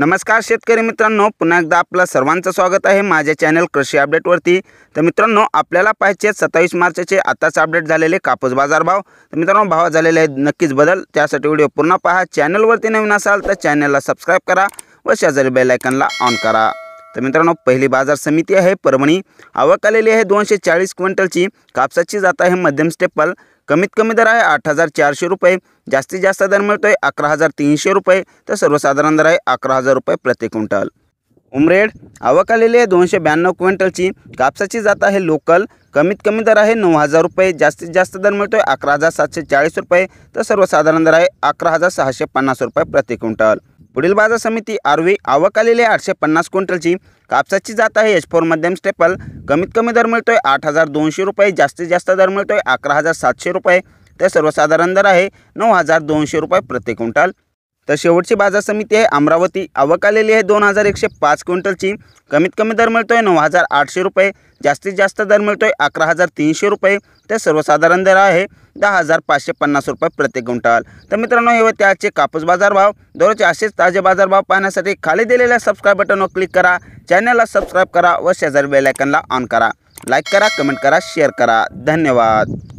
नमस्कार शेक मित्रांनो पुनः एक आपलं सर्वांचं स्वागत है आहे माझ्या चॅनल कृषी अपडेटवरती अपने मित्रांनो सत्ताईस मार्च के आता से अपडेट झालेले कापूस बाजारभाव तर मित्रांनो भाव झालेले नक्की बदल क्या वीडियो पूर्ण पहा चैनल चॅनलवरती नवीन असाल तर चॅनलला सबस्क्राईब करा व शेजारी बेलायकनला ऑन करा तर मित्रांनो पहिली बाजार समिति है परमणी आवक आलेली आहे दोनशे चाळीस क्विंटलची कापसाची जात आहे मध्यम स्टेपल कमीत कमी दर है आठ हजार चारशे रुपये जास्तीत जास्त दर मिलते हैं अकरा हजार तीनशे रुपये तो सर्वसाधारण दर है अकरा हजार रुपये प्रति क्विंटल उमरेड आवक आलेली आहे दोनशे ब्याण्णव क्विंटलची कापसाची जात आहे लोकल कमीत कमी दर है नौ हजार रुपये जास्तीत जास्त दर मिलते आहे अकरा हजार सात चाळीस रुपये तो सर्वसाधारण दर है अकरा हजार सहाशे पन्ना रुपये प्रति क्विंटल पुढील बाजार समिती आरवी आवक आलेली आहे आठशे पन्नास क्विंटलची कापसाची जात आहे एच फोर मध्यम स्टेपल कमीत कमी दर मिळतोय आठ हजार दोनशे रुपये जास्तीत जास्त दर मिळतोय अकरा हजार सातशे रुपये तर सर्वसाधारण दर आहे नऊ हजार दोनशे रुपये प्रति क्विंटल तर शेवटची बाजार समिति है अमरावती आवक आलेली आहे दोन हजार एकशे पाच क्विंटलची कमीत कमी दर मिलते आहे नौ हजार आठशे रुपये जास्तीत जास्त दर मिलते हैं अकरा हजार तीन से रुपये तो सर्वसाधारण दर है दह हजार पांचे पन्ना रुपये प्रति क्विंटल तो मित्रों हे होते आजचे कापूस बाजारभाव दररोजचे असेच ताजे भाव पाहण्यासाठी खाली दिलेल्या सबस्क्राईब बटनवर क्लिक करा चैनल सब्सक्राइब करा व शेजारी बेलाइकन ऑन करा लाइक करा कमेंट करा शेयर करा धन्यवाद